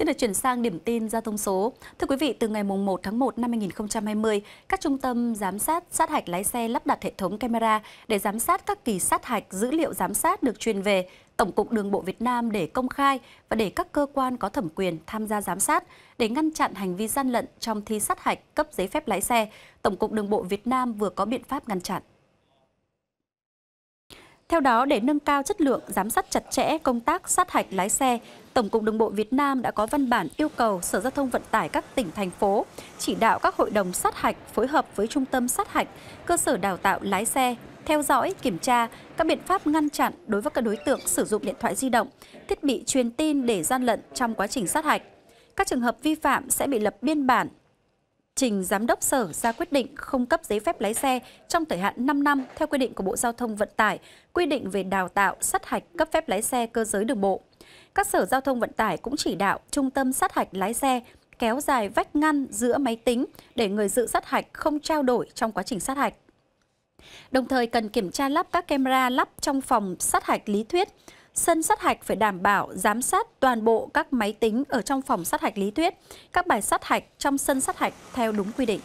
Xin được chuyển sang điểm tin giao thông số. Thưa quý vị, từ ngày 1 tháng 1 năm 2020, các trung tâm giám sát sát hạch lái xe lắp đặt hệ thống camera để giám sát các kỳ sát hạch dữ liệu giám sát được truyền về Tổng cục Đường bộ Việt Nam để công khai và để các cơ quan có thẩm quyền tham gia giám sát để ngăn chặn hành vi gian lận trong thi sát hạch cấp giấy phép lái xe. Tổng cục Đường bộ Việt Nam vừa có biện pháp ngăn chặn. Theo đó, để nâng cao chất lượng giám sát chặt chẽ công tác sát hạch lái xe, Tổng cục Đường bộ Việt Nam đã có văn bản yêu cầu Sở Giao thông Vận tải các tỉnh, thành phố chỉ đạo các hội đồng sát hạch phối hợp với trung tâm sát hạch, cơ sở đào tạo lái xe, theo dõi, kiểm tra các biện pháp ngăn chặn đối với các đối tượng sử dụng điện thoại di động, thiết bị truyền tin để gian lận trong quá trình sát hạch. Các trường hợp vi phạm sẽ bị lập biên bản trình Giám đốc Sở ra quyết định không cấp giấy phép lái xe trong thời hạn 5 năm theo quy định của Bộ Giao thông Vận tải, quy định về đào tạo, sát hạch cấp phép lái xe cơ giới đường bộ. Các Sở Giao thông Vận tải cũng chỉ đạo Trung tâm sát hạch lái xe kéo dài vách ngăn giữa máy tính để người dự sát hạch không trao đổi trong quá trình sát hạch. Đồng thời cần kiểm tra lắp các camera lắp trong phòng sát hạch lý thuyết, sân sát hạch phải đảm bảo giám sát toàn bộ các máy tính ở trong phòng sát hạch lý thuyết, các bài sát hạch trong sân sát hạch theo đúng quy định.